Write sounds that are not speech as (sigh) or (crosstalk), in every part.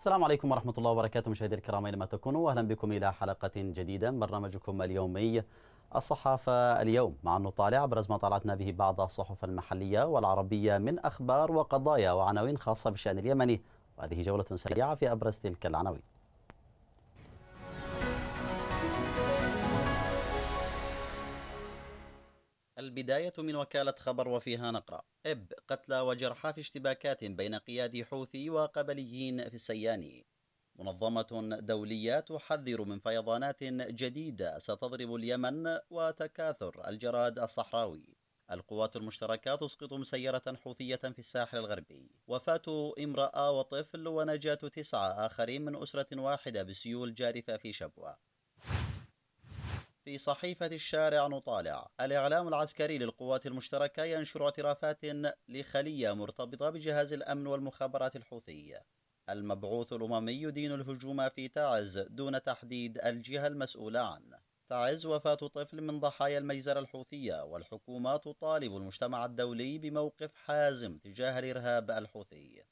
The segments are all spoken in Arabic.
السلام عليكم ورحمة الله وبركاته مشاهدي الكرام أينما تكونوا أهلا بكم إلى حلقة جديدة من برنامجكم اليومي الصحافة اليوم مع أن نطالع أبرز ما طالعتنا به بعض الصحف المحلية والعربية من أخبار وقضايا وعناوين خاصة بالشأن اليمني وهذه جولة سريعة في أبرز تلك العناوين البداية من وكالة خبر وفيها نقرأ إب قتلى وجرحى في اشتباكات بين قيادي حوثي وقبليين في السياني منظمة دولية تحذر من فيضانات جديدة ستضرب اليمن وتكاثر الجراد الصحراوي القوات المشتركة تسقط مسيرة حوثية في الساحل الغربي وفاة امرأة وطفل ونجاة تسعة آخرين من أسرة واحدة بسيول جارفة في شبوة في صحيفة الشارع نطالع الإعلام العسكري للقوات المشتركة ينشر اعترافات لخلية مرتبطة بجهاز الأمن والمخابرات الحوثي المبعوث الأممي يدين الهجوم في تعز دون تحديد الجهة المسؤولة عنه تعز وفاة طفل من ضحايا المجزرة الحوثية والحكومة تطالب المجتمع الدولي بموقف حازم تجاه الإرهاب الحوثي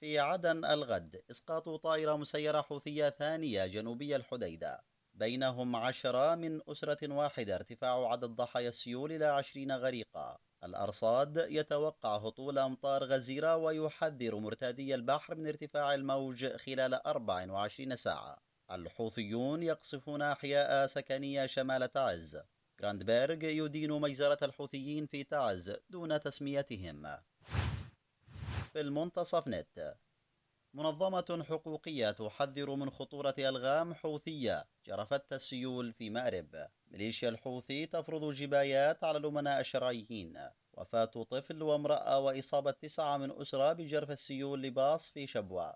في عدن الغد إسقاط طائرة مسيرة حوثية ثانية جنوبية الحديدة بينهم عشرة من أسرة واحدة ارتفاع عدد ضحايا السيول إلى عشرين غريقا الأرصاد يتوقع هطول أمطار غزيرة ويحذر مرتادي البحر من ارتفاع الموج خلال 24 ساعة الحوثيون يقصفون أحياء سكنية شمال تعز جراندبرغ يدين مجزرة الحوثيين في تعز دون تسميتهم في المنتصف نت منظمة حقوقية تحذر من خطورة ألغام حوثية جرفت السيول في مأرب ميليشيا الحوثي تفرض جبايات على الأمناء الشرعيين وفاة طفل وامرأة وإصابة تسعة من أسرة بجرف السيول لباص في شبوة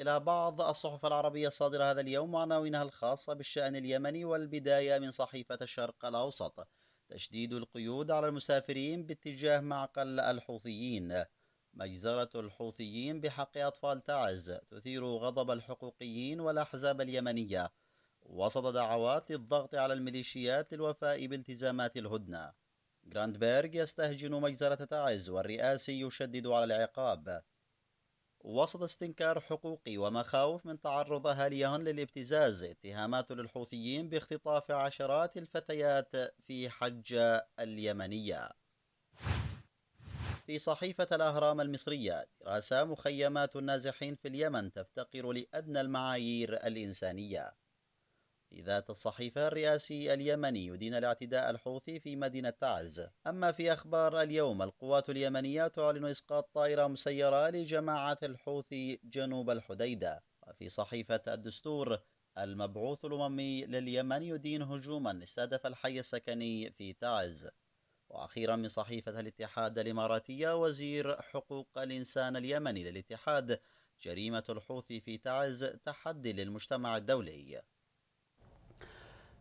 إلى بعض الصحف العربية الصادرة هذا اليوم عناوينها الخاصة بالشأن اليمني والبداية من صحيفة الشرق الأوسط تشديد القيود على المسافرين باتجاه معقل الحوثيين مجزرة الحوثيين بحق أطفال تعز تثير غضب الحقوقيين والأحزاب اليمنية وسط دعوات للضغط على الميليشيات للوفاء بالتزامات الهدنة جراندبرغ يستهجن مجزرة تعز والرئاسي يشدد على العقاب وسط استنكار حقوقي ومخاوف من تعرض أهاليهن للابتزاز اتهامات للحوثيين باختطاف عشرات الفتيات في حجة اليمنية في صحيفة الأهرام المصرية دراسة مخيمات النازحين في اليمن تفتقر لأدنى المعايير الإنسانية في ذات الصحيفة الرئاسي اليمني يدين الاعتداء الحوثي في مدينة تعز أما في أخبار اليوم القوات اليمنية تعلن إسقاط طائرة مسيرة لجماعة الحوثي جنوب الحديدة وفي صحيفة الدستور المبعوث الأممي لليمن يدين هجوما استهدف الحي السكني في تعز وأخيرا من صحيفة الاتحاد الإماراتية وزير حقوق الإنسان اليمني للاتحاد جريمة الحوثي في تعز تحدي للمجتمع الدولي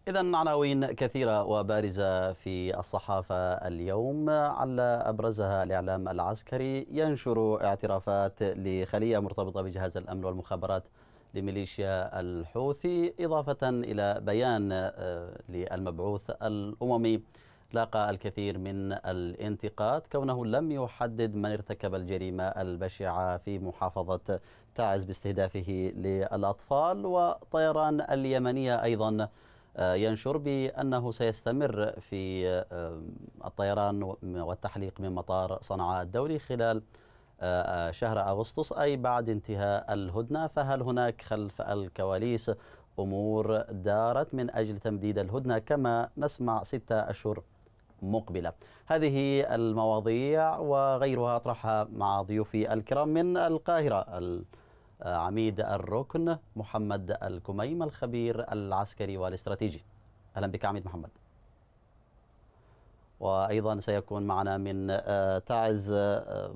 إذا عناوين كثيرة وبارزة في الصحافة اليوم على أبرزها الإعلام العسكري ينشر اعترافات لخلية مرتبطة بجهاز الأمن والمخابرات لميليشيا الحوثي إضافة إلى بيان آه، للمبعوث الأممي لاقى الكثير من الانتقاد كونه لم يحدد من ارتكب الجريمة البشعة في محافظة تعز باستهدافه للأطفال وطيران اليمنية أيضا آه، ينشر بأنه سيستمر في آه، الطيران والتحليق من مطار صنعاء الدولي خلال آه، شهر أغسطس أي بعد انتهاء الهدنة فهل هناك خلف الكواليس أمور دارت من أجل تمديد الهدنة كما نسمع ستة أشهر مقبلة هذه المواضيع وغيرها أطرحها مع ضيوفي الكرام من القاهرة عميد الركن محمد الكميم الخبير العسكري والاستراتيجي أهلا بك عميد محمد وأيضا سيكون معنا من آه، تعز آه،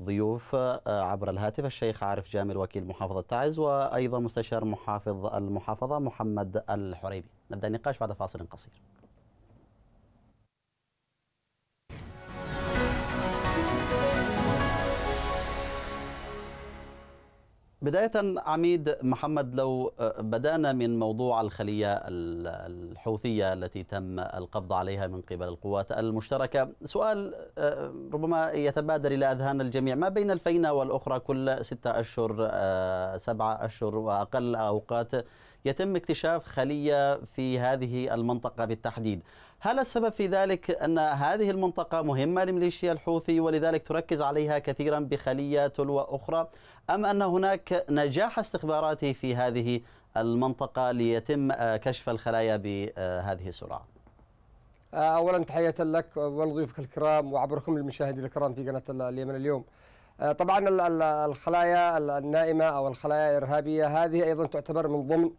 ضيوف آه، عبر الهاتف الشيخ عارف جامل وكيل محافظة تعز وأيضا مستشار محافظ المحافظة محمد الحريبي نبدأ النقاش بعد فاصل قصير بداية عميد محمد لو آه، بدأنا من موضوع الخلية الحوثية التي تم القبض عليها من قبل القوات المشتركة سؤال آه، ربما يتبادر إلى أذهان الجميع ما بين الفينة والأخرى كل ستة أشهر آه، سبعة أشهر وأقل أوقات يتم اكتشاف خلية في هذه المنطقة بالتحديد هل السبب في ذلك أن هذه المنطقة مهمة لميليشيا الحوثي ولذلك تركز عليها كثيرا بخلية تلوى أخرى أم أن هناك نجاح استخباراتي في هذه المنطقة ليتم آه، كشف الخلايا بهذه السرعة آه، أولا تحية لك ولضيوفك الكرام وعبركم للمشاهدين الكرام في قناة اليمن اليوم آه، طبعا الخلايا النائمة أو الخلايا الإرهابية هذه أيضا تعتبر من ضمن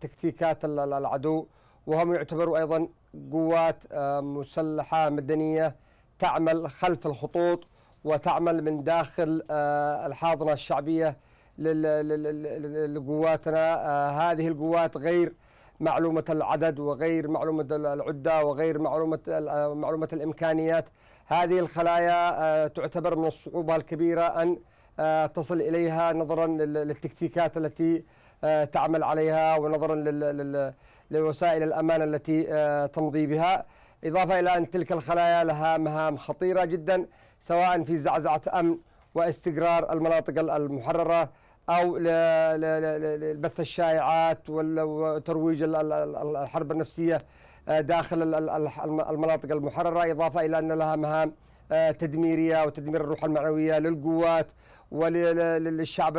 تكتيكات العدو وهم يعتبروا أيضا قوات آه، مسلحة مدنية تعمل خلف الخطوط وتعمل من داخل آه، الحاضنة الشعبية لقواتنا آه، هذه القوات غير معلومة العدد وغير معلومة العدة وغير معلومة معلومة الإمكانيات هذه الخلايا تعتبر من الصعوبة الكبيرة أن تصل إليها نظرا للتكتيكات التي آه، تعمل عليها ونظرا لوسائل الأمان التي آه، تمضي بها إضافة إلى أن تلك الخلايا لها مهام خطيرة جدا سواء في زعزعة أمن واستقرار المناطق المحررة أو لبث الشائعات وترويج الحرب النفسية آه، داخل المناطق المحررة إضافة إلى أن لها مهام تدميرية وتدمير الروح المعنوية للقوات وللشعب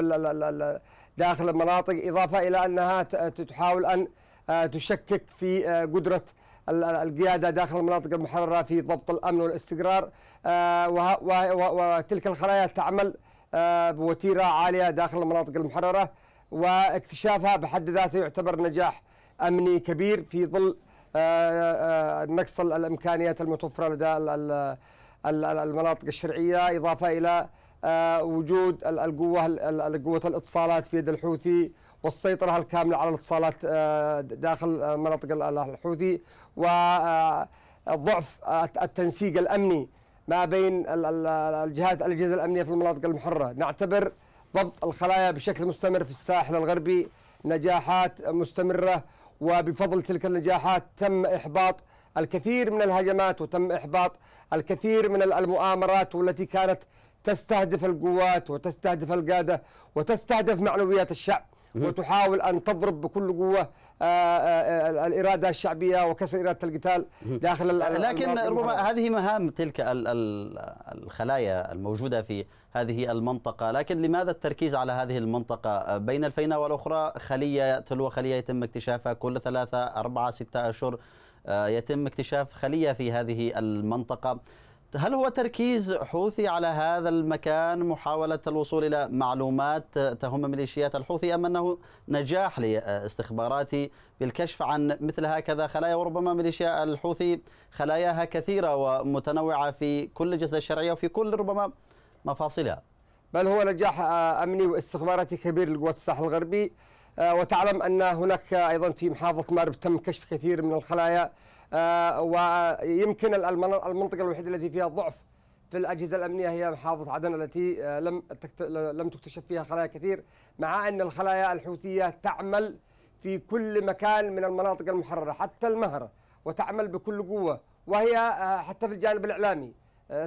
داخل المناطق إضافة إلى أنها تحاول أن آه، تشكك في آه، قدرة القيادة داخل المناطق المحررة في ضبط الأمن والاستقرار آه، وتلك الخلايا تعمل بوتيرة عالية داخل المناطق المحررة واكتشافها بحد ذاته يعتبر نجاح أمني كبير في ظل نقص الإمكانيات المتوفرة لدى المناطق الشرعية إضافة إلى آه، وجود القوه قوه الاتصالات في يد الحوثي والسيطره الكامله على الاتصالات آه، داخل مناطق الحوثي وضعف آه، التنسيق الامني ما بين الجهات الاجهزه الامنيه في المناطق المحرره، نعتبر ضبط الخلايا بشكل مستمر في الساحل الغربي نجاحات مستمره وبفضل تلك النجاحات تم احباط الكثير من الهجمات وتم احباط الكثير من المؤامرات والتي كانت تستهدف القوات وتستهدف القادة وتستهدف معنويات الشعب وتحاول أن تضرب بكل قوة آه، آه، آه، الإرادة الشعبية وكسر إرادة القتال داخل لكن ربما هذه مهام تلك الخلايا الموجودة في هذه المنطقة لكن لماذا التركيز على هذه المنطقة بين الفينة والأخرى خلية تلو خلية يتم اكتشافها كل ثلاثة أربعة ستة أشهر يتم اكتشاف خلية في هذه المنطقة هل هو تركيز حوثي على هذا المكان محاولة الوصول إلى معلومات تهم ميليشيات الحوثي أم أنه نجاح لاستخباراتي بالكشف عن مثل هكذا خلايا وربما ميليشيا الحوثي خلاياها كثيرة ومتنوعة في كل جسد الشرعية وفي كل ربما مفاصلها بل هو نجاح أمني واستخباراتي كبير لقوات الساحل الغربي وتعلم أن هناك أيضا في محافظة مأرب تم كشف كثير من الخلايا آه، ويمكن المنطقه الوحيده التي فيها ضعف في الاجهزه الامنيه هي محافظه عدن التي آه، لم لم تكتشف فيها خلايا كثير مع ان الخلايا الحوثيه تعمل في كل مكان من المناطق المحرره حتى المهره وتعمل بكل قوه وهي آه، حتى في الجانب الاعلامي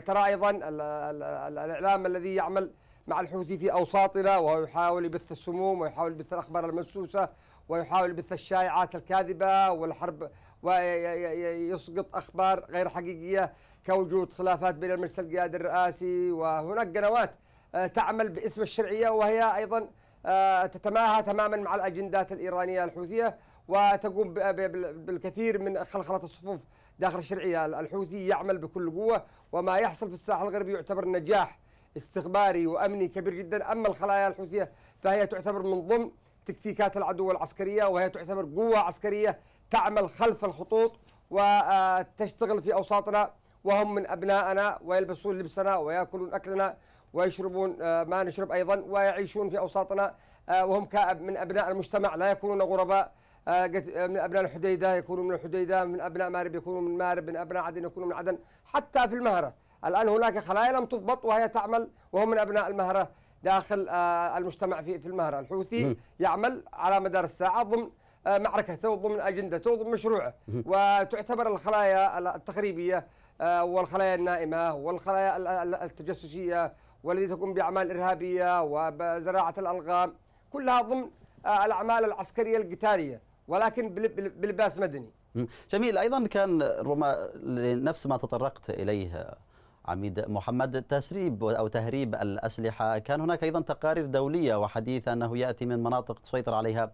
ترى ايضا الاعلام الذي يعمل مع الحوثي في اوساطنا وهو يحاول يبث السموم ويحاول يبث الاخبار المنسوسة ويحاول يبث الشائعات الكاذبه والحرب ويسقط أخبار غير حقيقية كوجود خلافات بين المجلس القيادي الرئاسي وهناك قنوات آه، تعمل باسم الشرعية وهي أيضا آه، تتماهى تماما مع الأجندات الإيرانية الحوثية وتقوم بالكثير من خلخلة الصفوف داخل الشرعية الحوثي يعمل بكل قوة وما يحصل في الساحل الغربي يعتبر نجاح استخباري وأمني كبير جدا أما الخلايا الحوثية فهي تعتبر من ضمن تكتيكات العدو العسكرية وهي تعتبر قوة عسكرية تعمل خلف الخطوط وتشتغل آه، في أوساطنا وهم من أبنائنا ويلبسون لبسنا ويأكلون أكلنا ويشربون آه، ما نشرب أيضا ويعيشون في أوساطنا آه، وهم من أبناء المجتمع لا يكونون غرباء من أبناء الحديدة يكونون من الحديدة من أبناء مارب يكونون من مارب من أبناء عدن يكونون من عدن حتى في المهرة الآن هناك خلايا لم تضبط وهي تعمل وهم من أبناء المهرة داخل المجتمع في المهرة الحوثي يعمل على مدار الساعة ضمن آه، معركه ضمن اجندته ضمن مشروعه وتعتبر الخلايا التخريبيه آه، والخلايا النائمه والخلايا التجسسيه والتي تقوم باعمال ارهابيه وزراعه الالغام كلها ضمن آه، الاعمال العسكريه القتاليه ولكن بلباس مدني. جميل ايضا كان ربما نفس ما تطرقت اليه عميد محمد تسريب او تهريب الاسلحه كان هناك ايضا تقارير دوليه وحديث انه ياتي من مناطق تسيطر عليها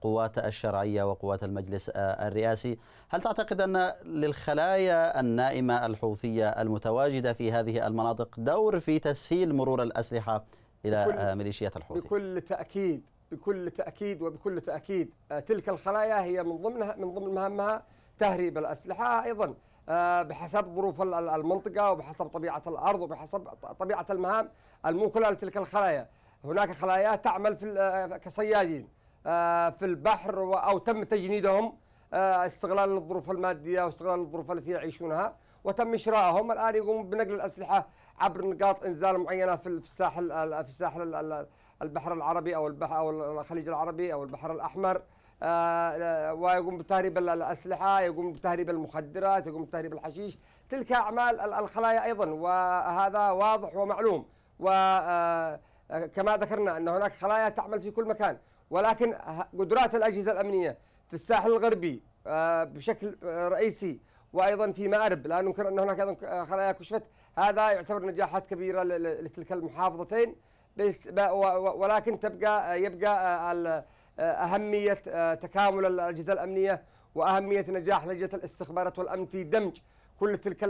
قوات الشرعية وقوات المجلس الرئاسي هل تعتقد أن للخلايا النائمة الحوثية المتواجدة في هذه المناطق دور في تسهيل مرور الأسلحة إلى ميليشيات الحوثي؟ بكل تأكيد بكل تأكيد وبكل تأكيد تلك الخلايا هي من ضمنها من ضمن مهامها تهريب الأسلحة أيضا بحسب ظروف المنطقة وبحسب طبيعة الأرض وبحسب طبيعة المهام الموكلة لتلك الخلايا هناك خلايا تعمل في كصيادين آه، في البحر أو تم تجنيدهم آه، استغلال الظروف المادية واستغلال الظروف التي يعيشونها وتم شرائهم الآن يقومون بنقل الأسلحة عبر نقاط إنزال معينة في الساحل في الساحل البحر العربي أو البحر أو الخليج العربي أو البحر الأحمر آه، ويقوم بتهريب الأسلحة يقوم بتهريب المخدرات يقوم بتهريب الحشيش تلك أعمال الخلايا أيضا وهذا واضح ومعلوم وكما ذكرنا أن هناك خلايا تعمل في كل مكان ولكن قدرات الأجهزة الأمنية في الساحل الغربي بشكل رئيسي وأيضا في مأرب لا ننكر أن هناك أيضا خلايا كشفت هذا يعتبر نجاحات كبيرة لتلك المحافظتين ولكن تبقى يبقى أهمية تكامل الأجهزة الأمنية وأهمية نجاح لجنة الاستخبارات والأمن في دمج كل تلك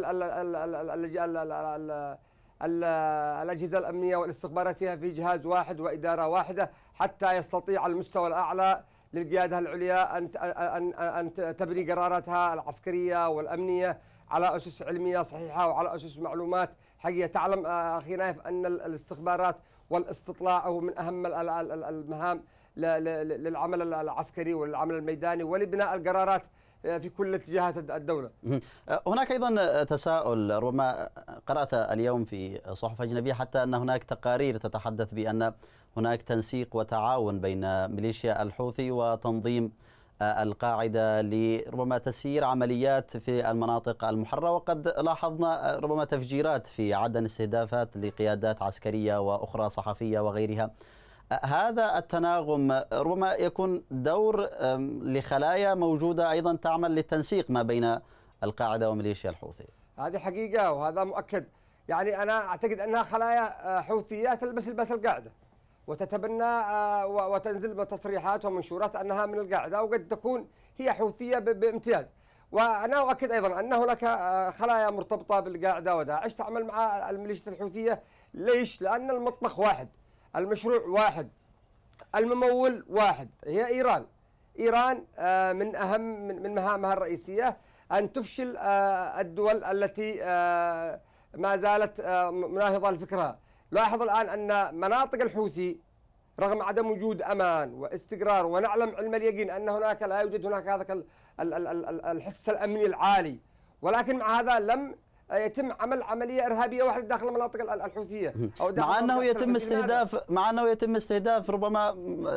الأجهزة الأمنية والاستخباراتية في جهاز واحد وإدارة واحدة حتى يستطيع المستوى الأعلى للقيادة العليا أن أن تبني قراراتها العسكرية والأمنية على أسس علمية صحيحة وعلى أسس معلومات حقيقية تعلم آه، أخي نايف أن الاستخبارات والاستطلاع هو من أهم المهام للعمل العسكري والعمل الميداني ولبناء القرارات آه، في كل اتجاهات الدولة آه، هناك أيضا تساؤل ربما قرأت اليوم في صحف أجنبية حتى أن هناك تقارير تتحدث بأن هناك تنسيق وتعاون بين ميليشيا الحوثي وتنظيم آه، القاعدة لربما تسيير عمليات في المناطق المحررة وقد لاحظنا ربما تفجيرات في عدن استهدافات لقيادات عسكرية وأخرى صحفية وغيرها هذا التناغم ربما يكون دور لخلايا موجودة أيضا تعمل للتنسيق ما بين القاعدة وميليشيا الحوثي هذه حقيقة وهذا مؤكد يعني أنا أعتقد أنها خلايا أه، حوثية تلبس لباس القاعدة وتتبنى أه، وتنزل بتصريحات ومنشورات أنها من القاعدة وقد تكون هي حوثية بامتياز وأنا أؤكد أيضا أن هناك أه، خلايا مرتبطة بالقاعدة وداعش تعمل مع الميليشيا الحوثية ليش؟ لأن المطبخ واحد المشروع واحد الممول واحد هي إيران إيران آه، من أهم من مهامها الرئيسية أن تفشل آه، الدول التي آه، ما زالت مناهضة لفكرها لاحظ الآن أن مناطق الحوثي رغم عدم وجود أمان واستقرار ونعلم علم اليقين أن هناك لا يوجد هناك هذا الحس الأمني العالي ولكن مع هذا لم يتم عمل عمليه ارهابيه واحده داخل المناطق الحوثيه او داخل مع انه يتم استهداف مع انه يتم استهداف ربما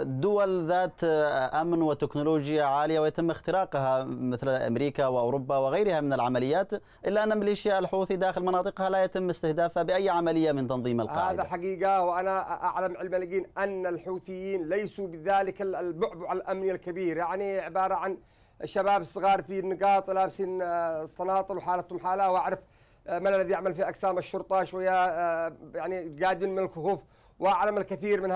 دول ذات امن وتكنولوجيا عاليه ويتم اختراقها مثل امريكا واوروبا وغيرها من العمليات الا ان ميليشيا الحوثي داخل مناطقها لا يتم استهدافها باي عمليه من تنظيم القاعده هذا حقيقه وانا اعلم علم اليقين ان الحوثيين ليسوا بذلك البعبع الامني الكبير يعني عباره عن شباب صغار في النقاط لابسين آه، صناطل وحالتهم حاله واعرف آه، من الذي يعمل في اقسام الشرطه شويه آه، يعني قادم من الكهوف واعلم الكثير من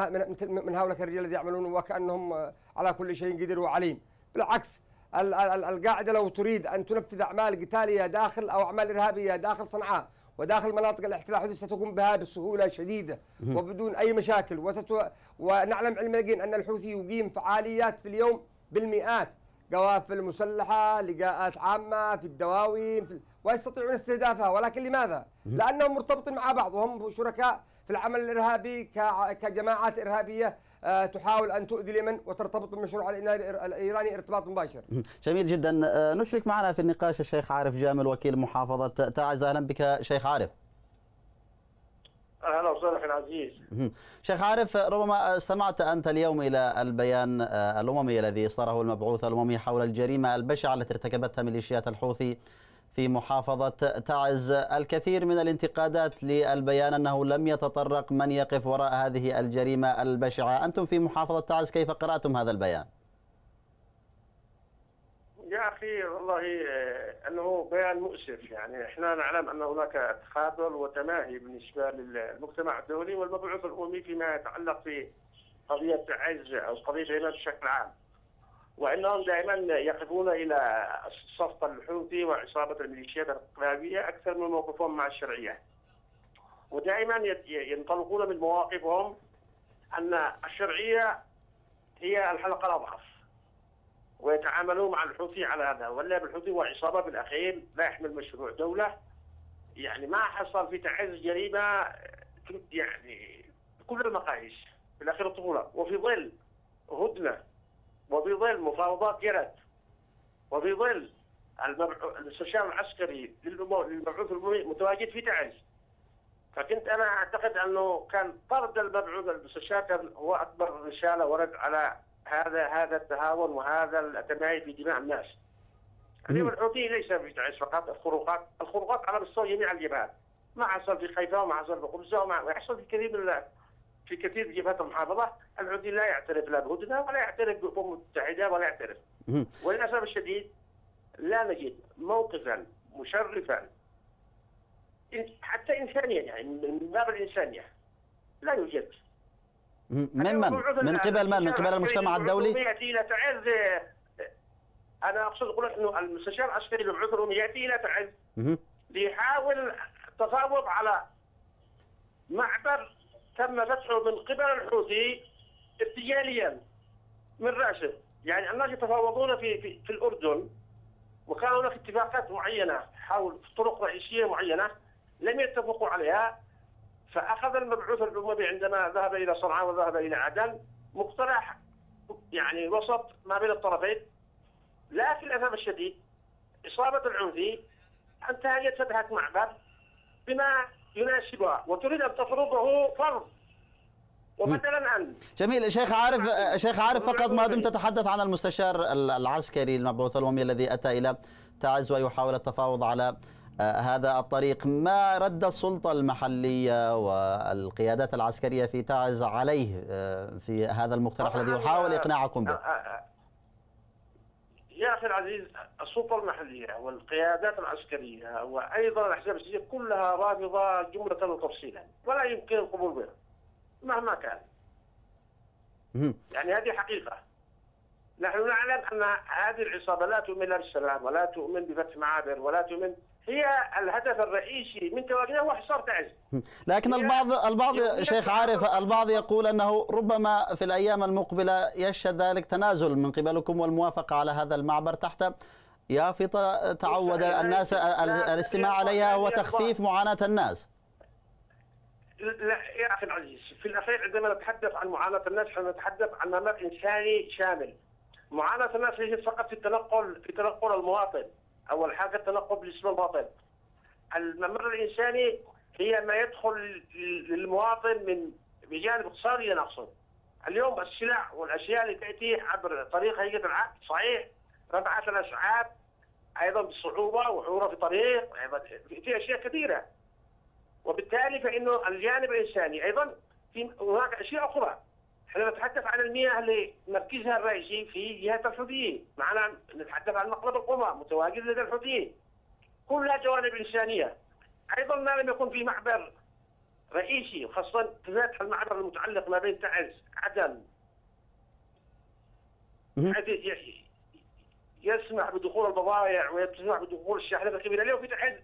من هؤلاء الرجال الذي يعملون وكانهم آه، على كل شيء قدير وعليم بالعكس القاعده لو تريد ان تنفذ اعمال قتاليه داخل او اعمال ارهابيه داخل صنعاء وداخل مناطق الاحتلال الحوثي ستقوم بها بسهوله شديده وبدون اي مشاكل وستو... ونعلم علم اليقين ان الحوثي يقيم فعاليات في اليوم بالمئات قوافل مسلحه، لقاءات عامه في الدواوين في... ويستطيعون استهدافها ولكن لماذا؟ لأنهم مرتبطين مع بعض وهم شركاء في العمل الإرهابي كجماعات إرهابية آه، تحاول أن تؤذي اليمن وترتبط بالمشروع الإيراني ارتباط مباشر جميل جدا آه، نشرك معنا في النقاش الشيخ عارف جامل وكيل محافظة تعز أهلا بك شيخ عارف اهلا وسهلا العزيز شيخ عارف ربما استمعت انت اليوم الى البيان آه، الاممي الذي اصدره المبعوث الاممي حول الجريمه البشعه التي ارتكبتها ميليشيات الحوثي في محافظة تعز الكثير من الانتقادات للبيان أنه لم يتطرق من يقف وراء هذه الجريمة البشعة أنتم في محافظة تعز كيف قرأتم هذا البيان؟ يا أخي والله آه، أنه بيان مؤسف يعني إحنا نعلم أن هناك تخاذل وتماهي بالنسبة للمجتمع الدولي والمبعوث الأممي فيما يتعلق في قضية عز أو قضية اليمن بشكل عام وانهم دائما يقفون الى الصف الحوثي وعصابه الميليشيات الانقلابيه اكثر من موقفهم مع الشرعيه. ودائما ينطلقون من مواقفهم ان الشرعيه هي الحلقه الاضعف. ويتعاملون مع الحوثي على هذا، ولا بالحوثي وعصابه بالاخير لا يحمل مشروع دوله. يعني ما حصل في تعز جريمه يعني كل المقاييس في الاخير الطفوله وفي ظل هدنه وفي ظل مفاوضات جرت وفي ظل الاستشار العسكري للمبعوث المتواجد في تعز فكنت انا اعتقد انه كان طرد المبعوث المستشار كان هو اكبر رساله ورد على هذا هذا التهاون وهذا التمايل في دماء الناس. اليوم الحوثي ليس في تعز فقط الخروقات، الخروقات على مستوى جميع الجبهات. ما حصل في حيفا وما حصل في قبزه وما يحصل في كثير من في كثير من جبهات المحافظه العودي لا يعترف لا بهدنه ولا يعترف بالامم المتحده ولا يعترف وللاسف الشديد لا نجد موقفا مشرفا حتى انسانيا يعني من باب الانسانيه يعني، لا يوجد من من؟ من قبل من؟ من قبل المجتمع الدولي؟ تعز انا اقصد اقول انه المستشار العسكري للعذر ياتي الى تعز ليحاول التفاوض على معبر تم فتحه من قبل الحوثي ارتجاليا من راشد يعني الناس يتفاوضون في, في في الاردن وكان هناك اتفاقات معينه حول طرق رئيسيه معينه لم يتفقوا عليها فاخذ المبعوث الاممي عندما ذهب الى صنعاء وذهب الى عدن مقترح يعني وسط ما بين الطرفين لكن للاسف الشديد اصابه العنزي انتهت فتحه معبر بما يناسبها وتريد ان تفرضه فرض ومثلا أن جميل شيخ عارف شيخ عارف فقط ما دمت تتحدث عن المستشار العسكري المبعوث الاممي الذي اتى الى تعز ويحاول التفاوض على آه، هذا الطريق ما رد السلطة المحلية والقيادات العسكرية في تعز عليه آه، في هذا المقترح الذي يحاول إقناعكم به آه، يا اخي العزيز السلطه المحليه والقيادات العسكريه وايضا الاحزاب السياسيه كلها رافضه جمله وتفصيلا ولا يمكن القبول بها مهما كان. يعني هذه حقيقه. نحن نعلم ان هذه العصابه لا تؤمن لا بالسلام ولا تؤمن بفتح معابر ولا تؤمن هي الهدف الرئيسي من تواجدها هو حصار تعز لكن البعض البعض شيخ عارف البعض يقول انه ربما في الايام المقبله يشهد ذلك تنازل من قبلكم والموافقه على هذا المعبر تحت يافطه تعود الناس الاستماع عليها وتخفيف معاناه الناس لا يا اخي العزيز في الاخير عندما نتحدث عن معاناه الناس نتحدث عن ممر انساني شامل معاناه الناس ليست فقط في التنقل في تنقل المواطن اول حاجه التلقب بالاسم الباطن الممر الانساني هي ما يدخل للمواطن من بجانب اقتصادي انا اقصد اليوم السلع والاشياء اللي تاتي عبر طريق هيئه العقد صحيح رفعت الاسعار ايضا بصعوبه وحوره في طريق ايضا في اشياء كثيره وبالتالي فانه الجانب الانساني ايضا في هناك اشياء اخرى احنا نتحدث عن المياه اللي مركزها الرئيسي في جهه الحوثيين، معنا نتحدث عن مقلب القمى متواجد لدى الحوثيين. كلها جوانب انسانيه. ايضا ما لم يكن في معبر رئيسي وخاصه فتح المعبر المتعلق ما بين تعز عدن يسمح بدخول البضائع ويسمح بدخول الشاحنات الكبيره اليوم في تعز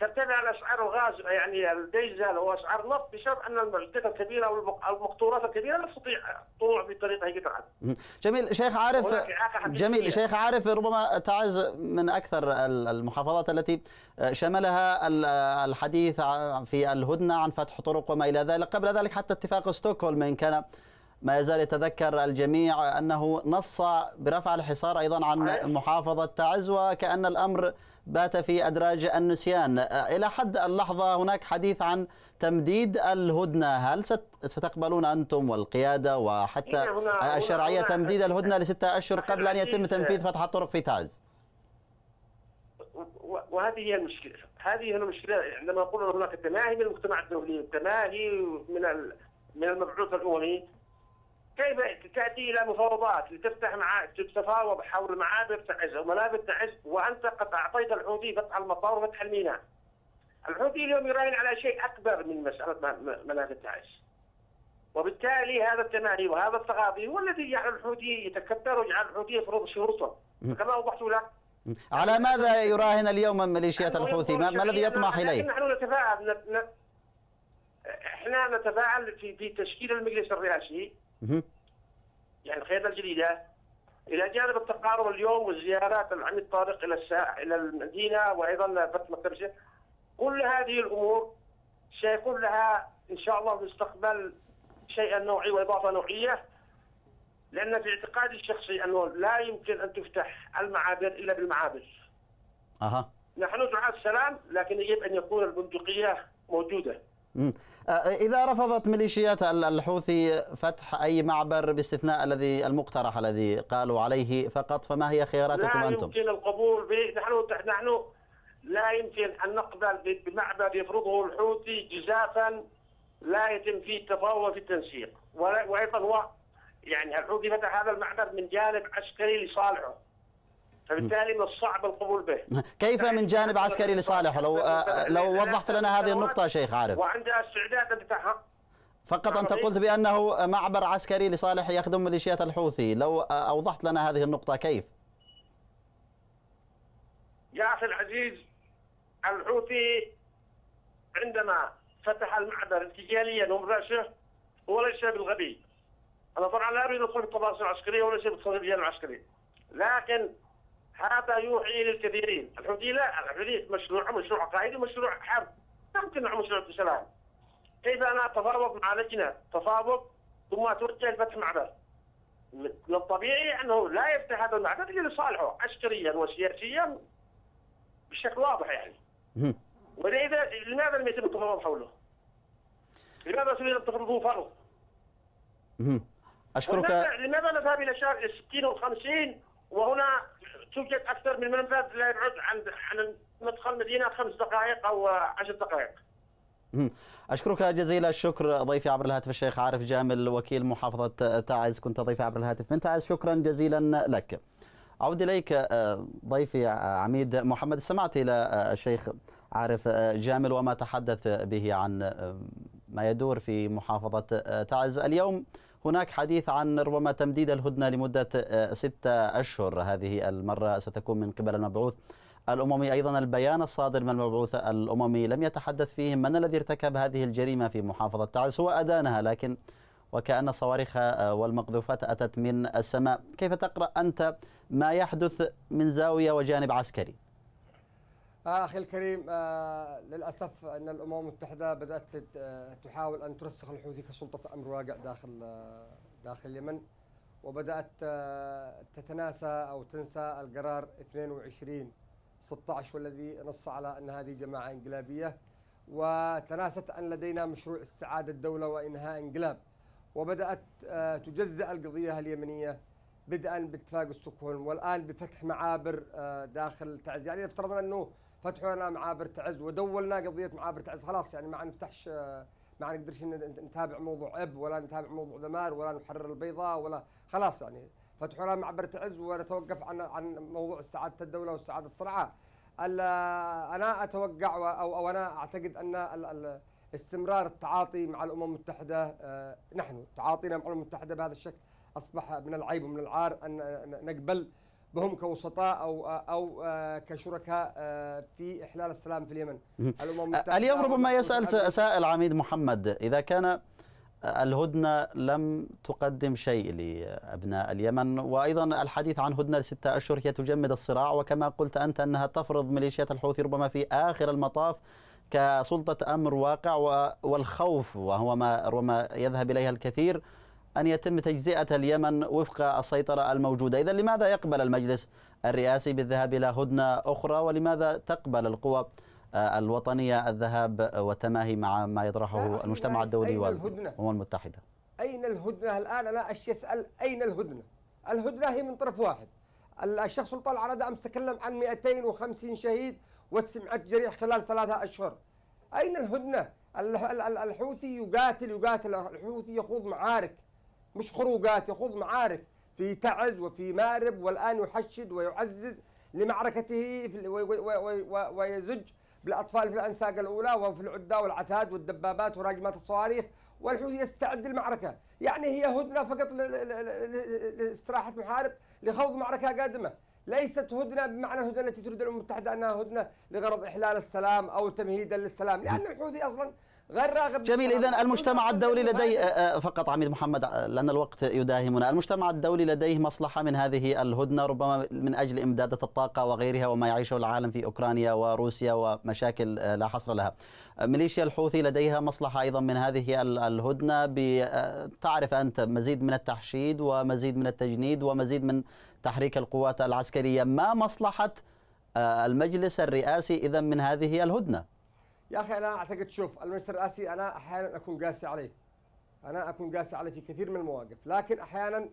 ترتفع الاسعار الغاز يعني الديزل واسعار النفط بسبب ان المعدات الكبيره والمقطورات الكبيره لا تستطيع الطلوع بطريقه هيك جميل شيخ عارف جميل شيخ عارف ربما تعز من اكثر المحافظات التي شملها الحديث في الهدنه عن فتح طرق وما الى ذلك، قبل ذلك حتى اتفاق ستوكهولم ان كان ما يزال يتذكر الجميع أنه نص برفع الحصار أيضا عن محافظة تعز وكأن الأمر بات في أدراج النسيان إلى حد اللحظة هناك حديث عن تمديد الهدنة هل ستقبلون أنتم والقيادة وحتى إيه، الشرعية تمديد الهدنة لستة أشهر قبل أن يتم تنفيذ فتح الطرق في تعز وهذه هي المشكلة هذه هي المشكلة عندما نقول هناك تماهي من المجتمع الدولي تماهي من من المبعوث الأممي كيف تأتي إلى مفاوضات لتفتح مع تتفاوض حول معابر تعز ومنابر تعز وأنت قد أعطيت الحوثي فتح المطار وفتح الميناء الحوثي اليوم يراهن على شيء أكبر من مسألة منابر تعز وبالتالي هذا التناهي وهذا التغاضي هو الذي جعل الحوثي يتكبر وجعل الحوثي يفرض شروطه كما أوضحت لك على ماذا يراهن اليوم ميليشيات الحوثي؟ ما, الذي يطمح اليه؟ نحن نتفاعل احنا نتفاعل في في تشكيل المجلس الرئاسي يعني الخيانه الجديده الى جانب التقارب اليوم والزيارات عن الطارق الى الساحه الى المدينه وايضا فتح مكه كل هذه الامور سيكون لها ان شاء الله في المستقبل شيئا نوعي واضافه نوعيه لان في اعتقادي الشخصي انه لا يمكن ان تفتح المعابر الا بالمعابر. اها نحن دعاة السلام لكن يجب ان يكون البندقيه موجوده. أه، أه، إذا رفضت ميليشيات الحوثي فتح أي معبر باستثناء الذي المقترح الذي قالوا عليه فقط فما هي خياراتكم أنتم؟ لا يمكن القبول به نحن نحن لا يمكن أن نقبل بمعبر يفرضه الحوثي جزافا لا يتم فيه التفاوض في التنسيق وأيضا هو يعني الحوثي فتح هذا المعبر من جانب عسكري لصالحه فبالتالي من الصعب القبول به كيف من جانب عسكري لصالحه لو آه، لو وضحت لنا هذه النقطه شيخ عارف وعندها استعداد ان تحقق فقط انت قلت بانه معبر عسكري لصالح يخدم ميليشيات الحوثي لو آه، اوضحت لنا هذه النقطه كيف يا اخي العزيز الحوثي عندما فتح المعبر ارتجاليا هو ليس بالغبي انا طبعا لا اريد ادخل في التفاصيل العسكريه وليس بالتفاصيل العسكري لكن هذا يوحي للكثيرين الحوثي لا الحوثي مشروع مشروع قائدي مشروع حرب لم تمنع مشروع السلام كيف انا اتفاوض مع لجنه تفاوض ثم توجه لفتح معبر من الطبيعي انه لا يفتح هذا المعبر الا لصالحه عسكريا وسياسيا بشكل واضح يعني ولذا لماذا لم يتم التفاوض حوله؟ لماذا سمي التفاوض فرض؟ اشكرك لماذا نذهب الى 60 و50 وهنا توجد اكثر من منفذ لا يبعد عن عن مدخل المدينه خمس دقائق او عشر دقائق. اشكرك جزيل الشكر ضيفي عبر الهاتف الشيخ عارف جامل وكيل محافظه تعز كنت ضيفي عبر الهاتف من تعز شكرا جزيلا لك. اعود اليك آه، ضيفي عميد محمد استمعت الى آه، الشيخ عارف آه، جامل وما تحدث به عن ما يدور في محافظه تعز اليوم هناك حديث عن ربما تمديد الهدنة لمدة آه، ستة أشهر هذه المرة ستكون من قبل المبعوث الأممي أيضا البيان الصادر من المبعوث الأممي لم يتحدث فيه من الذي ارتكب هذه الجريمة في محافظة تعز هو أدانها لكن وكأن الصواريخ آه، والمقذوفات أتت من السماء كيف تقرأ أنت ما يحدث من زاوية وجانب عسكري آه، اخي الكريم آه، للاسف ان الامم المتحده بدات آه، تحاول ان ترسخ الحوثي كسلطه امر واقع داخل داخل اليمن وبدات تتناسى او تنسى القرار 22 16 والذي نص على ان هذه جماعه انقلابيه وتناست ان لدينا مشروع استعاده الدوله وانهاء انقلاب وبدات تجزا القضيه اليمنيه بدءا باتفاق ستوكهولم والان بفتح معابر داخل تعز يعني افترضنا انه فتحوا لنا معابر تعز ودولنا قضيه معابر تعز خلاص يعني ما نفتحش ما نقدرش نتابع موضوع اب ولا نتابع موضوع ذمار ولا نحرر البيضاء ولا خلاص يعني فتحوا لنا معبر تعز ونتوقف عن عن موضوع استعاده الدوله واستعاده صنعاء. انا اتوقع او او انا اعتقد ان استمرار التعاطي مع الامم المتحده آه، نحن تعاطينا مع الامم المتحده بهذا الشكل اصبح من العيب ومن العار ان نقبل بهم كوسطاء او او آه، كشركاء آه، في احلال السلام في اليمن الامم المتحده اليوم ربما يسال سائل عميد محمد اذا كان آه، الهدنه لم تقدم شيء لابناء اليمن وايضا الحديث عن هدنه لسته اشهر هي تجمد الصراع وكما قلت انت انها تفرض ميليشيات الحوثي ربما في اخر المطاف كسلطه امر واقع والخوف وهو ما ربما يذهب اليها الكثير أن يتم تجزئة اليمن وفق السيطرة الموجودة إذا لماذا يقبل المجلس الرئاسي بالذهاب إلى هدنة أخرى ولماذا تقبل القوى آه، الوطنية الذهاب والتماهي مع ما يطرحه المجتمع الدولي والأمم المتحدة أين الهدنة الآن أنا أسأل أين الهدنة الهدنة هي من طرف واحد الشيخ سلطان العرادة أمس تكلم عن 250 شهيد و جريح خلال ثلاثة أشهر أين الهدنة الحوثي يقاتل يقاتل الحوثي يخوض معارك مش خروجات يخوض معارك في تعز وفي مارب والآن يحشد ويعزز لمعركته ويزج بالأطفال في الأنساق الأولى وفي العدة والعتاد والدبابات وراجمات الصواريخ والحوثي يستعد للمعركة يعني هي هدنة فقط لاستراحة محارب لخوض معركة قادمة ليست هدنة بمعنى الهدنة التي تريد الأمم المتحدة أنها هدنة لغرض إحلال السلام أو تمهيدا للسلام لأن (laughs) الحوثي أصلا غير راغب جميل اذا المجتمع الدولي لديه آه، آه، فقط عميد محمد آه، لان الوقت يداهمنا، المجتمع الدولي لديه مصلحه من هذه الهدنه ربما من اجل امدادة الطاقه وغيرها وما يعيشه العالم في اوكرانيا وروسيا ومشاكل لا حصر لها. ميليشيا الحوثي لديها مصلحه ايضا من هذه الهدنه تعرف انت مزيد من التحشيد ومزيد من التجنيد ومزيد من تحريك القوات العسكريه، ما مصلحه المجلس الرئاسي اذا من هذه الهدنه؟ يا اخي انا اعتقد شوف المجلس الرئاسي انا احيانا اكون قاسي عليه انا اكون قاسي عليه في كثير من المواقف لكن احيانا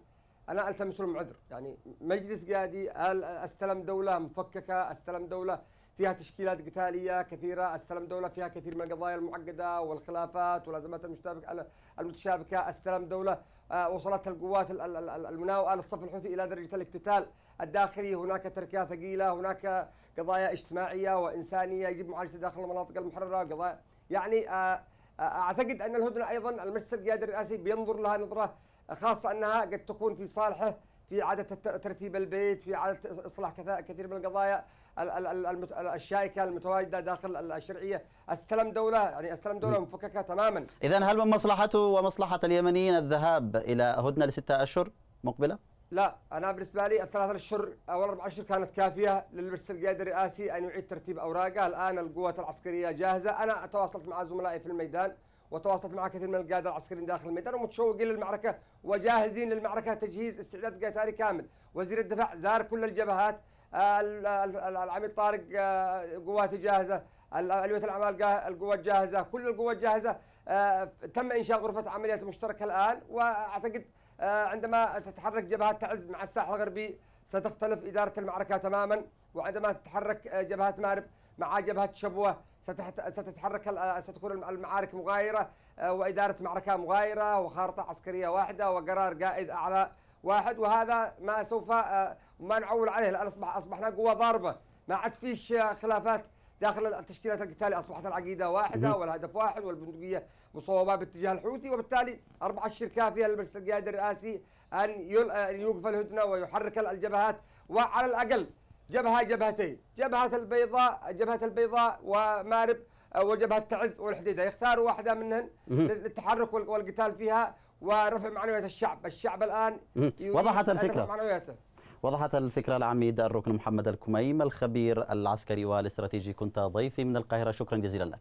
انا التمس لهم عذر يعني مجلس قادي استلم دوله مفككه استلم دوله فيها تشكيلات قتاليه كثيره استلم دوله فيها كثير من القضايا المعقده والخلافات والازمات المشتبك المتشابكه استلم دوله آه، وصلتها القوات المناوئه للصف الحوثي الى درجه الاقتتال الداخلي هناك تركيات ثقيلة هناك قضايا اجتماعية وإنسانية يجب معالجتها داخل المناطق المحررة قضايا يعني آه، آه، أعتقد أن الهدنة أيضا المجلس القيادي الرئاسي بينظر لها نظرة خاصة أنها قد تكون في صالحه في إعادة ترتيب البيت في إعادة إصلاح كثير من القضايا الشائكة المتواجدة داخل الشرعية استلم دولة يعني استلم دولة مفككة تماما إذا هل من مصلحته ومصلحة اليمنيين الذهاب إلى هدنة لستة أشهر مقبلة؟ لا انا بالنسبه لي الثلاث اشهر او الاربع اشهر كانت كافيه للمجلس القيادي الرئاسي ان يعيد ترتيب اوراقه، الان القوات العسكريه جاهزه، انا تواصلت مع زملائي في الميدان وتواصلت مع كثير من القاده العسكريين داخل الميدان ومتشوقين للمعركه وجاهزين للمعركه تجهيز استعداد قتالي كامل، وزير الدفاع زار كل الجبهات، العميد طارق آه، قواته جاهزه، اليه الاعمال القوات جاهزه، كل القوات جاهزه، آه، تم انشاء غرفه عمليات مشتركه الان واعتقد آه، عندما تتحرك جبهة تعز مع الساحل الغربي ستختلف إدارة المعركة تماما وعندما تتحرك آه، جبهة مارب مع جبهة شبوة ستتحرك آه، ستكون المعارك مغايرة وإدارة معركة مغايرة وخارطة عسكرية واحدة وقرار قائد أعلى واحد وهذا ما سوف ما نعول عليه الآن أصبح أصبحنا قوة ضاربة ما عاد فيش خلافات داخل التشكيلات القتالية أصبحت العقيدة واحدة والهدف واحد والبندقية مصوبة باتجاه الحوثي وبالتالي أربعة في المجلس القيادي الرئاسي أن يوقف الهدنة ويحرك الجبهات وعلى الأقل جبهة جبهتين جبهة البيضاء جبهة البيضاء ومارب آه، وجبهة تعز والحديدة يختاروا واحدة منهن للتحرك والقتال فيها ورفع معنويات الشعب الشعب الآن وضحت الفكرة معنوياته وضحت الفكرة العميد الركن محمد الكميم الخبير العسكري والاستراتيجي كنت ضيفي من القاهرة شكرا جزيلا لك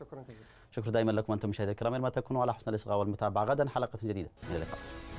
شكرا جزيلا شكرا دائما لكم أنتم مشاهدينا الكرام ما تكونوا على حسن الإصغاء والمتابعة غدا حلقة جديدة إلى اللقاء